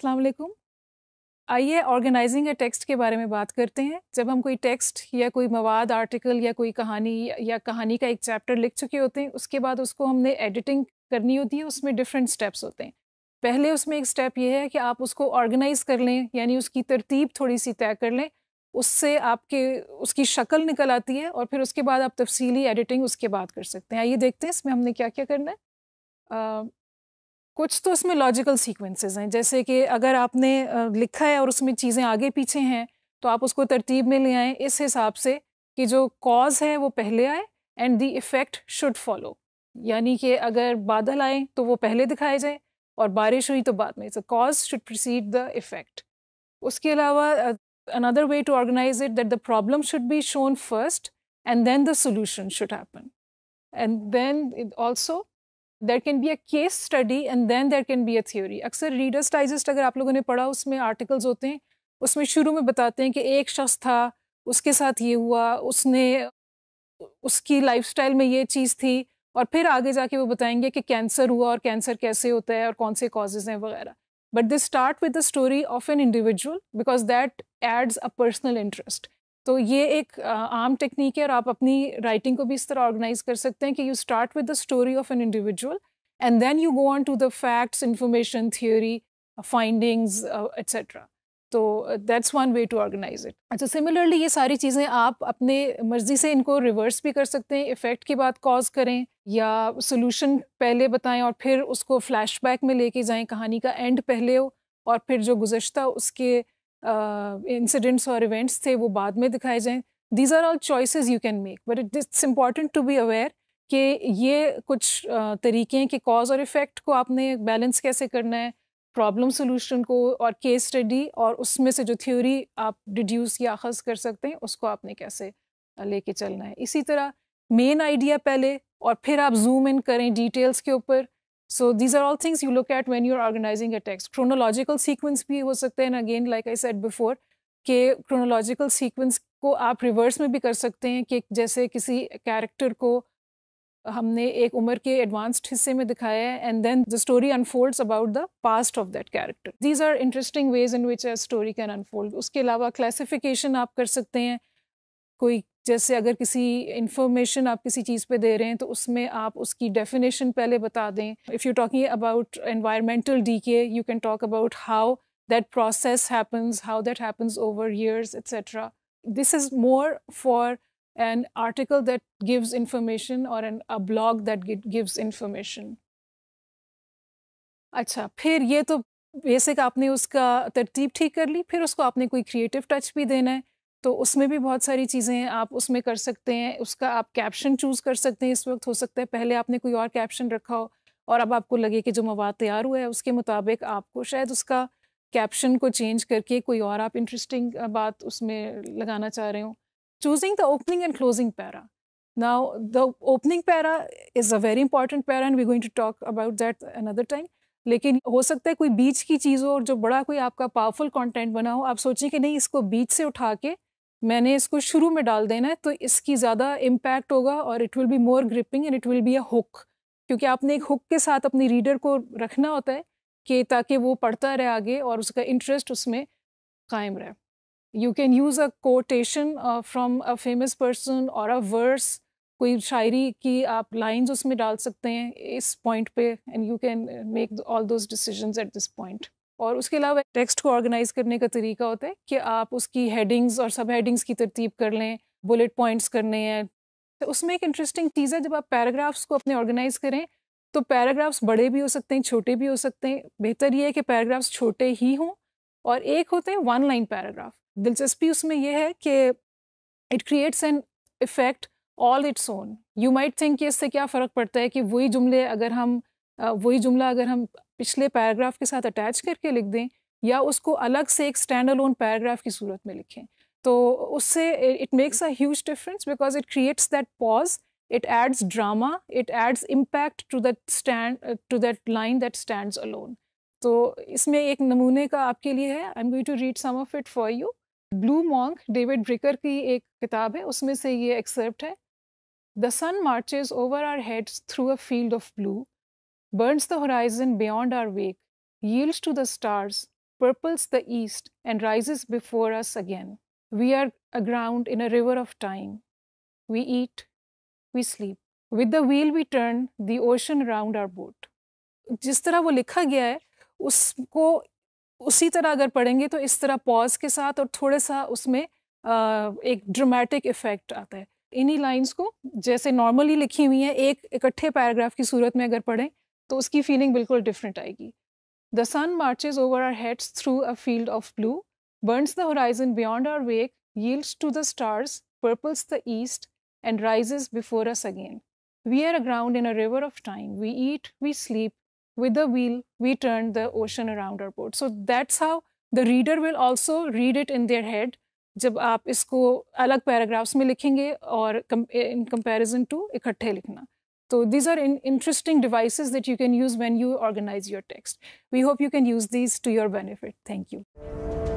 अस्सलाम वालेकुम आइए ऑर्गेनाइजिंग ए टेक्स्ट के बारे में बात करते हैं जब हम कोई टेक्स्ट या कोई मवाद आर्टिकल या कोई कहानी या कहानी का एक चैप्टर लिख चुके होते हैं उसके बाद उसको हमने एडिटिंग करनी होती है उसमें डिफरेंट स्टेप्स होते हैं पहले उसमें एक स्टेप ये है कि आप उसको ऑर्गेनाइज़ कर लें यानी उसकी तरतीब थोड़ी सी तय कर लें उससे आपके उसकी शक्ल निकल आती है और फिर उसके बाद आप तफसीली एडिटिंग उसके बाद कर सकते हैं आइए देखते हैं इसमें हमने क्या क्या करना है कुछ तो इसमें लॉजिकल सीक्वेंसेस हैं जैसे कि अगर आपने लिखा है और उसमें चीज़ें आगे पीछे हैं तो आप उसको तरतीब में ले आएँ इस हिसाब से कि जो कॉज है वो पहले आए and the effect should follow यानी कि अगर बादल आए तो वो पहले दिखाए जाए और बारिश हुई तो बाद में so cause should precede the effect उसके अलावा another way to organize it that the problem should be shown first and then the solution should happen and then also there can be a case study and then there can be a theory अक्सर reader's digest अगर आप लोगों ने पढ़ा उसमें articles होते हैं उसमें शुरू में बताते हैं कि एक शख्स था उसके साथ ये हुआ उसने उसकी लाइफस्टाइल में ये चीज़ थी और फिर आगे जाके वो बताएंगे कि कैंसर हुआ और कैंसर कैसे होता है और कौन से कॉजेज हैं वगैरह but they start with the story of an individual because that adds a personal interest तो ये एक आम टेक्निक है और आप अपनी राइटिंग को भी इस तरह ऑर्गेनाइज कर सकते हैं कि you start with the story of an individual and then you go on to the facts information theory findings etcetera तो that's one way to organize it अच्छा सिमिलरली ये सारी चीज़ें आप अपने मर्जी से इनको रिवर्स भी कर सकते हैं इफ़ेक्ट के बाद कॉज करें या सोल्यूशन पहले बताएं और फिर उसको फ्लैशबैक में लेके जाएं कहानी का एंड पहले हो और फिर जो गुजशत उसके इंसिडेंट्स और इवेंट्स थे वो बाद में दिखाए जाएँ these are all choices you can make but it it's important to be aware कि ये कुछ uh, तरीके हैं कि कॉज और इफ़ेक्ट को आपने बैलेंस कैसे करना है प्रॉब्लम सोल्यूशन को और केस स्टडी और उसमें से जो थ्योरी आप डिड्यूस या अखज कर सकते हैं उसको आपने कैसे uh, लेके चलना है इसी तरह मेन आइडिया पहले और फिर आप जूम इन करें डिटेल्स के ऊपर so these are all things you look at when you are organizing a text chronological sequence भी हो सकते हैं again like I said before के क्रोनोलॉजिकल सीक्वेंस को आप रिवर्स में भी कर सकते हैं कि जैसे किसी कैरेक्टर को हमने एक उम्र के एडवांस्ड हिस्से में दिखाया है and then the story unfolds about the past of that character these are interesting ways in which a story can unfold उसके अलावा क्लासिफिकेशन आप कर सकते हैं कोई जैसे अगर किसी इंफॉर्मेशन आप किसी चीज़ पे दे रहे हैं तो उसमें आप उसकी डेफिनेशन पहले बता दें if you talking about environmental decay you can talk about how that process happens how that happens over years etcetera this is more for an article that gives information और an a blog that gives information अच्छा फिर ये तो basic आपने उसका तरतीब ठीक कर ली फिर उसको आपने कोई क्रिएटिव टच भी देना है तो उसमें भी बहुत सारी चीज़ें हैं आप उसमें कर सकते हैं उसका आप कैप्शन चूज़ कर सकते हैं इस वक्त हो सकता है पहले आपने कोई और कैप्शन रखा हो और अब आपको लगे कि जो मवाद तैयार हुआ है उसके मुताबिक आपको शायद उसका कैप्शन को चेंज करके कोई और आप इंटरेस्टिंग बात उसमें लगाना चाह रहे हो choosing the opening and closing para now the opening para is a very important para and we going to talk about that another time लेकिन हो सकता है कोई बीच की चीज़ हो और जो बड़ा कोई आपका पावरफुल कंटेंट बना हो आप सोचें कि नहीं इसको बीच से उठा के मैंने इसको शुरू में डाल देना है तो इसकी ज़्यादा इम्पैक्ट होगा और it will be more gripping and it will be a hook क्योंकि आपने एक हुक के साथ अपनी रीडर को रखना होता है कि ताकि वो पढ़ता रहे आगे और उसका इंटरेस्ट उसमें कायम रहे you can use a quotation from a famous person और अ वर्स कोई शायरी की आप लाइंस उसमें डाल सकते हैं इस पॉइंट पे and you can make all those decisions at this point और उसके अलावा टेक्स्ट को ऑर्गेनाइज करने का तरीका होता है कि आप उसकी हेडिंग्स और सब हेडिंग्स की तरतीब कर लें बुलेट पॉइंट्स करने हैं तो उसमें एक इंटरेस्टिंग चीज़ है जब आप पैराग्राफ्स को अपने ऑर्गेनाइज करें तो पैराग्राफ्स बड़े भी हो सकते हैं छोटे भी हो सकते हैं बेहतर ये है कि पैराग्राफ्स छोटे ही हों और एक होते हैं वन लाइन पैराग्राफ दिलचस्पी उसमें यह है कि it creates an effect all its own you might think कि इससे क्या फ़र्क पड़ता है कि वही जुमले अगर हम वही जुमला अगर हम पिछले पैराग्राफ के साथ अटैच करके लिख दें या उसको अलग से एक स्टैंड अलोन पैराग्राफ की सूरत में लिखें तो उससे it makes a huge difference because it creates that pause it adds drama it adds impact to that stand to that line that stand alone तो इसमें एक नमूने का आपके लिए है I am going to read some of it for you blue among David Bricker की एक किताब है उसमें से ये एक्सेप्ट है the sun marches over our heads through a field of blue burns the horizon beyond our wake, yields to the stars, purples the east, and rises before us again. We are aground in a river of time. We eat, we sleep. With the wheel we turn the ocean round our boat. जिस तरह वो लिखा गया है उसको उसी तरह अगर पढ़ेंगे तो इस तरह पॉज के साथ और थोड़े सा उसमें आ, एक ड्रामेटिक इफेक्ट आता है इन्हीं लाइंस को जैसे नॉर्मली लिखी हुई हैं एक इकट्ठे पैराग्राफ की सूरत में अगर पढ़ें तो उसकी फीलिंग बिल्कुल डिफरेंट आएगी the sun marches over our heads through a field of blue burns the horizon beyond our wake yields to the stars purples the east and rises before us again we are aground in a river of time we eat we sleep with the wheel we turn the ocean around our board so that's how the reader will also read it in their head जब आप इसको अलग paragraphs में लिखेंगे और in comparison to इकट्ठे लिखना So these are in interesting devices that you can use when you organize your text. We hope you can use these to your benefit. Thank you.